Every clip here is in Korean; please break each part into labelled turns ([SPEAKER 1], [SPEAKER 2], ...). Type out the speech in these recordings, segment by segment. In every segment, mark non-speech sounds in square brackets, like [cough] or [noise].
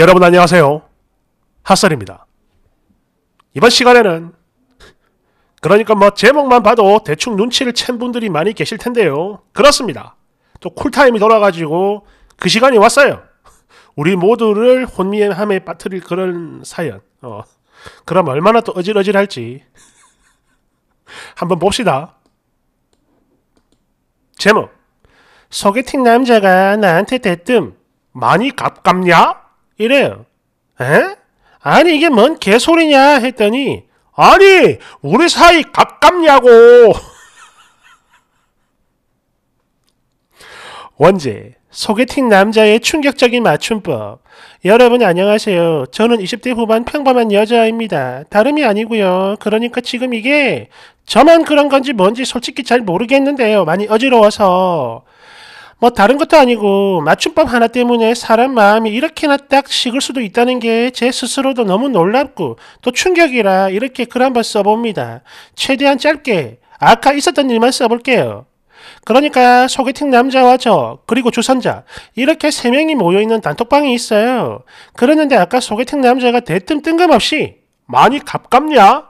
[SPEAKER 1] 여러분 안녕하세요. 핫설입니다. 이번 시간에는 그러니까 뭐 제목만 봐도 대충 눈치를 챈 분들이 많이 계실 텐데요. 그렇습니다. 또 쿨타임이 돌아가지고 그 시간이 왔어요. 우리 모두를 혼미함에 빠뜨릴 그런 사연. 어. 그럼 얼마나 또 어질어질할지 한번 봅시다. 제목 소개팅 남자가 나한테 대뜸 많이 갑갑냐? 이래요. 에? 아니 이게 뭔 개소리냐 했더니 아니 우리 사이 가깝냐고 [laughs] 원제 소개팅 남자의 충격적인 맞춤법 여러분 안녕하세요 저는 20대 후반 평범한 여자입니다 다름이 아니고요 그러니까 지금 이게 저만 그런 건지 뭔지 솔직히 잘 모르겠는데요 많이 어지러워서 뭐 다른 것도 아니고 맞춤법 하나 때문에 사람 마음이 이렇게나 딱 식을 수도 있다는 게 제 스스로도 너무 놀랍고 또 충격이라 이렇게 글 한 번 써봅니다. 최대한 짧게 아까 있었던 일만 써볼게요. 그러니까 소개팅 남자와 저 그리고 주선자 이렇게 세 명이 모여있는 단톡방이 있어요. 그랬는데 아까 소개팅 남자가 대뜸 뜬금없이 많이 갑갑냐?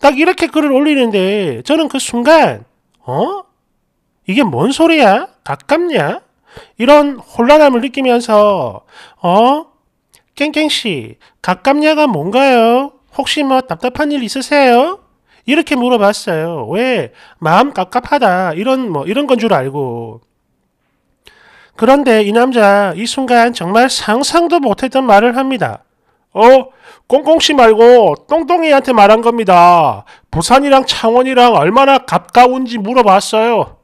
[SPEAKER 1] 딱 이렇게 글을 올리는데 저는 그 순간 어? 이게 뭔 소리야? 가깝냐? 이런 혼란함을 느끼면서 어? 깽깽씨 가깝냐가 뭔가요? 혹시 뭐 답답한 일 있으세요? 이렇게 물어봤어요. 왜? 마음 갑깝하다 이런 뭐 이런 건 줄 알고. 그런데 이 남자 이 순간 정말 상상도 못했던 말을 합니다. 어? 꽁꽁씨 말고 똥똥이한테 말한 겁니다. 부산이랑 창원이랑 얼마나 가까운지 물어봤어요.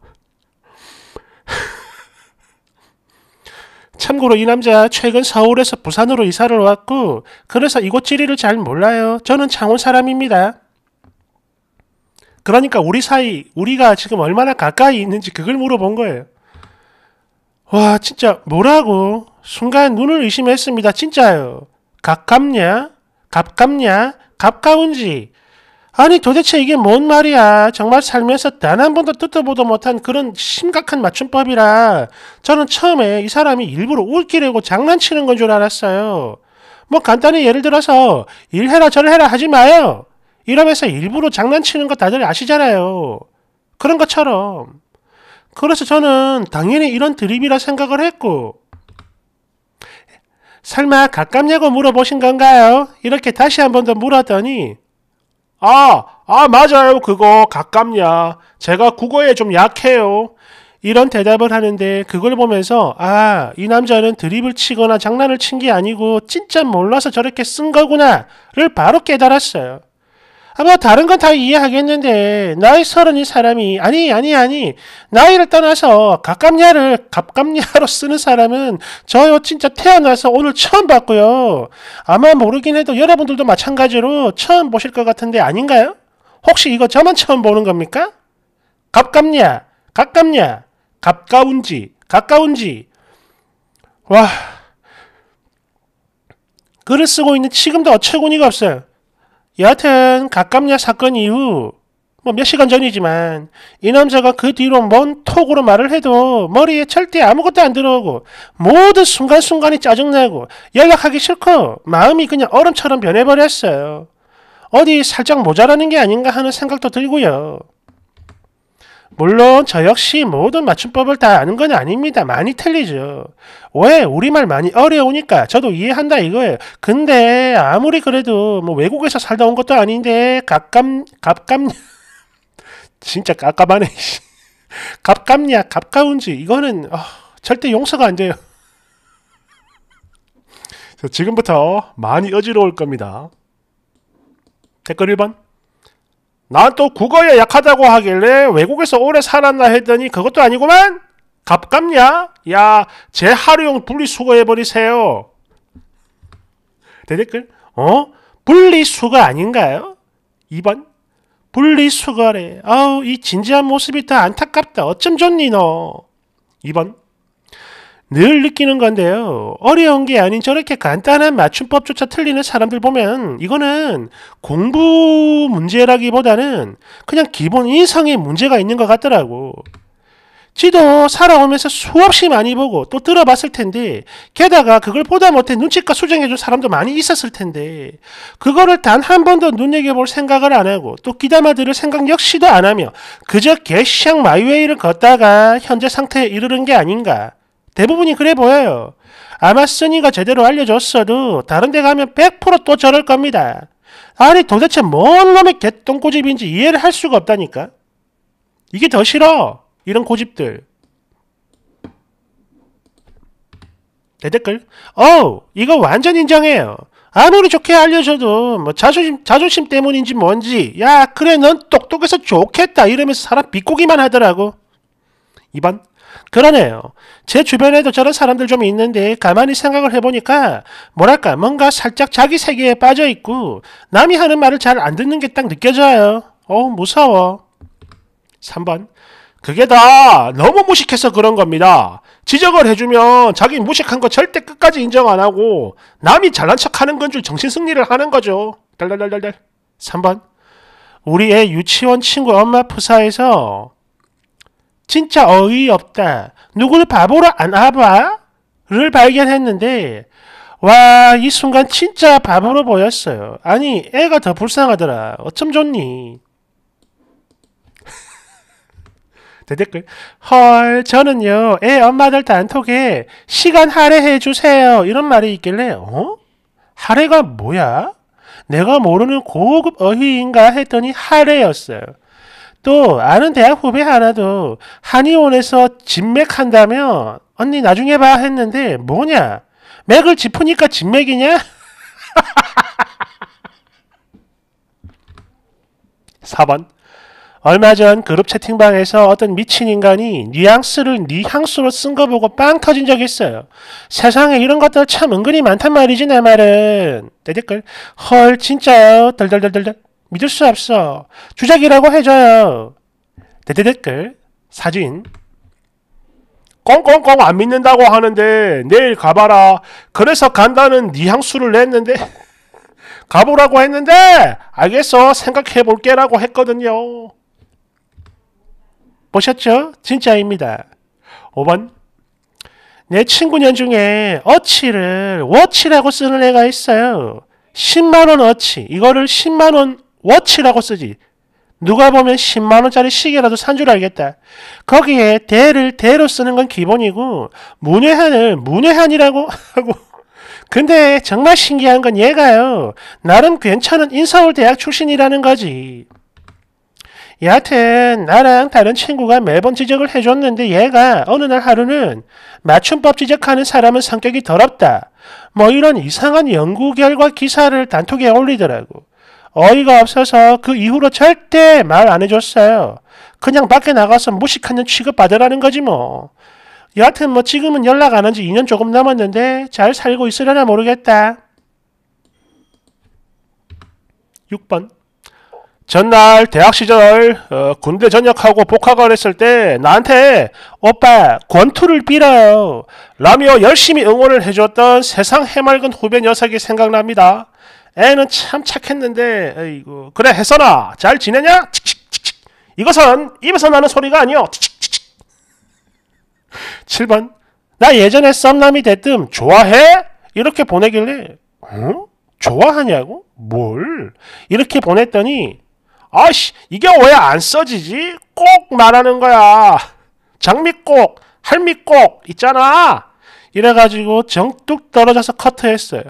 [SPEAKER 1] 참고로 이 남자 최근 서울에서 부산으로 이사를 왔고 그래서 이곳 지리를 잘 몰라요. 저는 창원 사람입니다. 그러니까 우리 사이 우리가 지금 얼마나 가까이 있는지 그걸 물어본 거예요. 와 진짜 뭐라고 순간 눈을 의심했습니다. 진짜요. 가깝냐? 가깝냐? 가까운지 아니 도대체 이게 뭔 말이야. 정말 살면서 단 한 번도 뜯어보도 못한 그런 심각한 맞춤법이라 저는 처음에 이 사람이 일부러 웃기려고 장난치는 건 줄 알았어요. 뭐 간단히 예를 들어서 일해라 저를해라 하지 마요. 이러면서 일부러 장난치는 거 다들 아시잖아요. 그런 것처럼. 그래서 저는 당연히 이런 드립이라 생각을 했고 설마 가깝냐고 물어보신 건가요? 이렇게 다시 한 번 더 물었더니 아, 아, 맞아요. 그거 가깝냐. 제가 국어에 좀 약해요. 이런 대답을 하는데 그걸 보면서 아, 이 남자는 드립을 치거나 장난을 친 게 아니고 진짜 몰라서 저렇게 쓴 거구나를 바로 깨달았어요. 아마 다른 건 다 이해하겠는데 나이 서른이 사람이 아니 아니 아니 나이를 떠나서 갑갑냐를 갑갑냐로 쓰는 사람은 저요 진짜 태어나서 오늘 처음 봤고요. 아마 모르긴 해도 여러분들도 마찬가지로 처음 보실 것 같은데 아닌가요? 혹시 이거 저만 처음 보는 겁니까? 갑갑냐 가깝냐 가까운지 가까운지 와 글을 쓰고 있는 지금도 어처구니가 없어요. 여하튼 가깝냐 사건 이후 뭐 몇 시간 전이지만 이 남자가 그 뒤로 뭔 톡으로 말을 해도 머리에 절대 아무것도 안 들어오고 모든 순간순간이 짜증나고 연락하기 싫고 마음이 그냥 얼음처럼 변해버렸어요. 어디 살짝 모자라는 게 아닌가 하는 생각도 들고요. 물론 저 역시 모든 맞춤법을 다 아는 건 아닙니다. 많이 틀리죠. 왜? 우리말 많이 어려우니까 저도 이해한다 이거예요. 근데 아무리 그래도 뭐 외국에서 살다 온 것도 아닌데 갑감 갑감 [laughs] 진짜 깝깝하네. 갑갑냐 갑가운지 이거는 어, 절대 용서가 안 돼요. [laughs] 지금부터 많이 어지러울 겁니다. 댓글 1번 난또 국어에 약하다고 하길래 외국에서 오래 살았나 했더니 그것도 아니구만? 갑갑냐? 야, 제 하루용 분리수거해버리세요. 대댓글, 어? 분리수거 아닌가요? 2번, 분리수거래. 아우, 이 진지한 모습이 다 안타깝다. 어쩜 좋니, 너? 2번, 늘 느끼는 건데요. 어려운 게 아닌 저렇게 간단한 맞춤법조차 틀리는 사람들 보면 이거는 공부 문제라기보다는 그냥 기본 인성에 문제가 있는 것 같더라고. 지도 살아오면서 수없이 많이 보고 또 들어봤을 텐데 게다가 그걸 보다 못해 눈치껏 수정해줄 사람도 많이 있었을 텐데 그거를 단 한 번도 눈여겨볼 생각을 안 하고 또 귀담아 들을 생각 역시도 안 하며 그저 개샹 마이웨이를 걷다가 현재 상태에 이르는 게 아닌가 대부분이 그래 보여요. 아마 스니가 제대로 알려줬어도 다른 데 가면 100%또 저럴 겁니다. 아니 도대체 뭔 놈의 개똥고집인지 이해를 할 수가 없다니까. 이게 더 싫어. 이런 고집들. 대댓글. 어우 이거 완전 인정해요. 아무리 좋게 알려줘도 뭐 자존심, 자존심 때문인지 뭔지 야 그래 넌 똑똑해서 좋겠다 이러면서 사람 비꼬기만 하더라고. 2번 그러네요. 제 주변에도 저런 사람들 좀 있는데 가만히 생각을 해보니까 뭐랄까 뭔가 살짝 자기 세계에 빠져있고 남이 하는 말을 잘 안 듣는 게 딱 느껴져요. 어우 무서워. 3번 그게 다 너무 무식해서 그런 겁니다. 지적을 해주면 자기 무식한 거 절대 끝까지 인정 안 하고 남이 잘난 척하는 건 줄 정신승리를 하는 거죠. 달달달달달 3번 우리 애 유치원 친구 엄마 프사에서 진짜 어이없다. 누구를 바보로 안아봐를 발견했는데 와, 이 순간 진짜 바보로 보였어요. 아니, 애가 더 불쌍하더라. 어쩜 좋니? [laughs] 대댓글. 헐, 저는요, 애 엄마들 단톡에 시간 할애해 주세요. 이런 말이 있길래, 어? 할애가 뭐야? 내가 모르는 고급 어휘인가 했더니 할애였어요. 또 아는 대학 후배 하나도 한의원에서 진맥한다며 언니 나중에 봐 했는데 뭐냐? 맥을 짚으니까 진맥이냐? 4번 [laughs] 얼마 전 그룹 채팅방에서 어떤 미친 인간이 뉘앙스를 니향수로 쓴 거 보고 빵 터진 적 있어요. 세상에 이런 것들 참 은근히 많단 말이지 내 말은. 내 댓글 헐 진짜요? 덜덜덜덜덜 믿을 수 없어. 주작이라고 해줘요. 대댓글 대 사진 꽁꽁꽁 안 믿는다고 하는데 내일 가봐라. 그래서 간다는 니 향수를 냈는데 [laughs] 가보라고 했는데 알겠어 생각해 볼게 라고 했거든요. 보셨죠? 진짜입니다. 5번 내 친구년 중에 어치를 워치라고 쓰는 애가 있어요. 10만원 어치 이거를 10만원 워치라고 쓰지. 누가 보면 10만원짜리 시계라도 산 줄 알겠다. 거기에 대를 대로 쓰는 건 기본이고, 문외한을 문외한이라고 [laughs] 하고. 근데 정말 신기한 건 얘가요. 나름 괜찮은 인서울대학 출신이라는 거지. 여하튼 나랑 다른 친구가 매번 지적을 해줬는데 얘가 어느 날 하루는 맞춤법 지적하는 사람은 성격이 더럽다. 뭐 이런 이상한 연구 결과 기사를 단톡에 올리더라고. 어이가 없어서 그 이후로 절대 말 안 해줬어요. 그냥 밖에 나가서 무식한 년 취급받으라는 거지 뭐. 여하튼 뭐 지금은 연락 안한지 2년 조금 남았는데 잘 살고 있으려나 모르겠다. 6번 전날 대학 시절 어, 군대 전역하고 복학을 했을 때 나한테 오빠 권투를 빌어요 라며 열심히 응원을 해줬던 세상 해맑은 후배 녀석이 생각납니다. 애는 참 착했는데 아이고 그래 해선아 잘 지내냐? 이것은 입에서 나는 소리가 아니오 7번 나 예전에 썸남이 됐뜸 좋아해? 이렇게 보내길래 응? 좋아하냐고? 뭘? 이렇게 보냈더니 아씨 이게 왜 안 써지지? 꼭 말하는 거야 장미꼭 할미꼭 있잖아 이래가지고 정뚝 떨어져서 커트했어요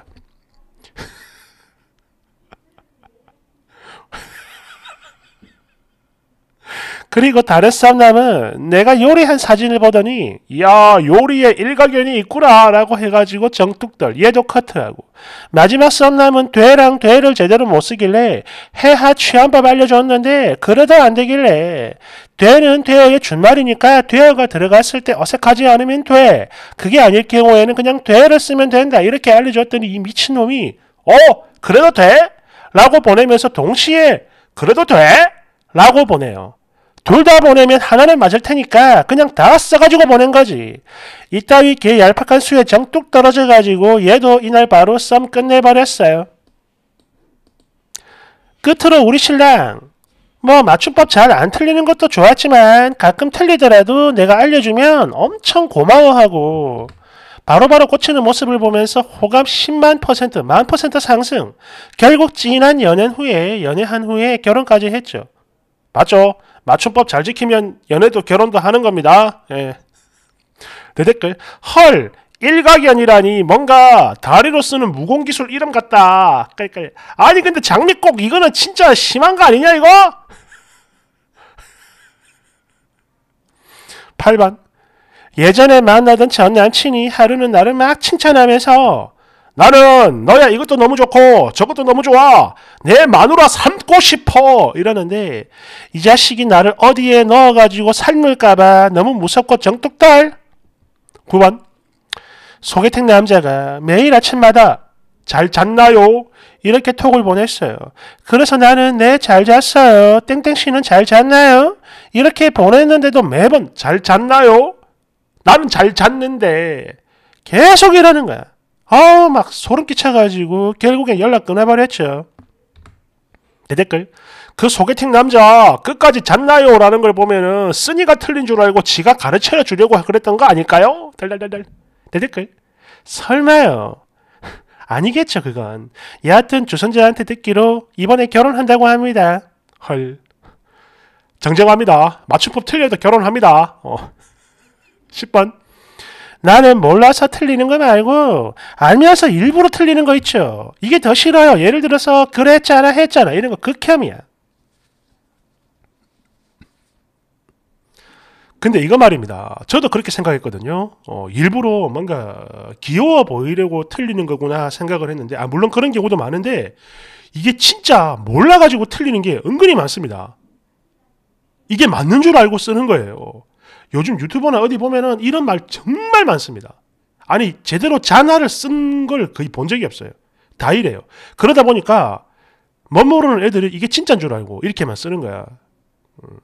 [SPEAKER 1] 그리고 다른 사람은 내가 요리한 사진을 보더니 야 요리에 일가견이 있구나 라고 해가지고 정뚝들 얘도 커트하고 마지막 썸남은 돼랑돼를 제대로 못 쓰길래 해하 취한법 알려줬는데 그러다 안 되길래 돼는돼어의 준말이니까 돼어가 들어갔을 때 어색하지 않으면 돼 그게 아닐 경우에는 그냥 돼를 쓰면 된다 이렇게 알려줬더니 이 미친놈이 어 그래도 돼? 라고 보내면서 동시에 그래도 돼? 라고 보내요. 둘다 보내면 하나를 맞을 테니까 그냥 다 써가지고 보낸 거지. 이따위 개 얄팍한 수에 정뚝 떨어져가지고 얘도 이날 바로 썸 끝내버렸어요. 끝으로 우리 신랑. 뭐 맞춤법 잘 안 틀리는 것도 좋았지만 가끔 틀리더라도 내가 알려주면 엄청 고마워하고 바로바로 바로 꽂히는 모습을 보면서 호감 10만 퍼센트, 만 퍼센트 상승. 결국 진한 연애 후에, 연애한 후에 결혼까지 했죠. 맞죠? 맞춤법 잘 지키면 연애도 결혼도 하는 겁니다. 예. 내 네, 댓글 헐 일가견이라니 뭔가 다리로 쓰는 무공기술 이름 같다. 그러 아니 근데 장미꽃 이거는 진짜 심한 거 아니냐 이거? 8번 예전에 만나던 전 남친이 하루는 나를 막 칭찬하면서 나는 너야 이것도 너무 좋고 저것도 너무 좋아 내 마누라 삼고 싶어 이러는데 이 자식이 나를 어디에 넣어가지고 삶을까봐 너무 무섭고 정뚝달 9번 소개팅 남자가 매일 아침마다 잘 잤나요? 이렇게 톡을 보냈어요. 그래서 나는 네 잘 잤어요. 땡땡 씨는 잘 잤나요? 이렇게 보냈는데도 매번 잘 잤나요? 나는 잘 잤는데 계속 이러는 거야. 아우 막 소름 끼쳐가지고 결국엔 연락 끊어버렸죠. 내댓글그 소개팅 남자 끝까지 잤나요? 라는 걸 보면은 쓰니가 틀린 줄 알고 지가 가르쳐 주려고 그랬던 거 아닐까요? 달달달달 내댓글 설마요. [laughs] 아니겠죠 그건. 여하튼 조선자한테 듣기로 이번에 결혼한다고 합니다. 헐. 정정합니다. 맞춤법 틀려도 결혼합니다. 어. 10번 [laughs] 나는 몰라서 틀리는 거 말고 알면서 일부러 틀리는 거 있죠. 이게 더 싫어요. 예를 들어서 그랬잖아 했잖아 이런 거 극혐이야. 근데 이거 말입니다. 저도 그렇게 생각했거든요. 어, 일부러 뭔가 귀여워 보이려고 틀리는 거구나 생각을 했는데, 아, 물론 그런 경우도 많은데, 이게 진짜 몰라가지고 틀리는 게 은근히 많습니다. 이게 맞는 줄 알고 쓰는 거예요. 요즘 유튜버나 어디 보면은 이런 말 정말 많습니다. 아니 제대로 자나를 쓴 걸 거의 본 적이 없어요. 다 이래요. 그러다 보니까 멋 모르는 애들이 이게 진짜인 줄 알고 이렇게만 쓰는 거야. 음.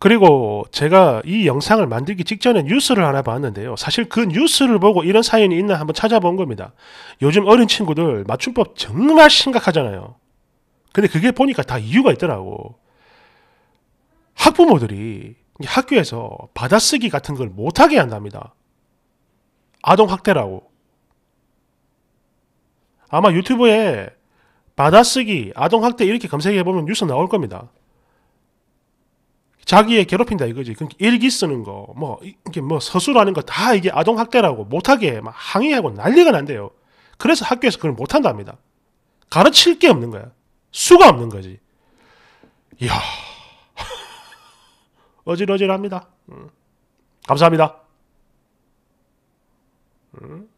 [SPEAKER 1] 그리고 제가 이 영상을 만들기 직전에 뉴스를 하나 봤는데요. 사실 그 뉴스를 보고 이런 사연이 있나 한번 찾아본 겁니다. 요즘 어린 친구들 맞춤법 정말 심각하잖아요. 근데 그게 보니까 다 이유가 있더라고. 학부모들이 학교에서 받아쓰기 같은 걸 못하게 한답니다. 아동학대라고. 아마 유튜브에 받아쓰기, 아동학대 이렇게 검색해보면 뉴스 나올 겁니다. 자기의 괴롭힌다 이거지. 그러니까 일기 쓰는 거, 뭐, 이게 뭐 서술하는 거 다 이게 아동학대라고 못하게 막 항의하고 난리가 난대요. 그래서 학교에서 그걸 못한답니다. 가르칠 게 없는 거야. 수가 없는 거지. 이야. 어질어질합니다. 음. 감사합니다. 음.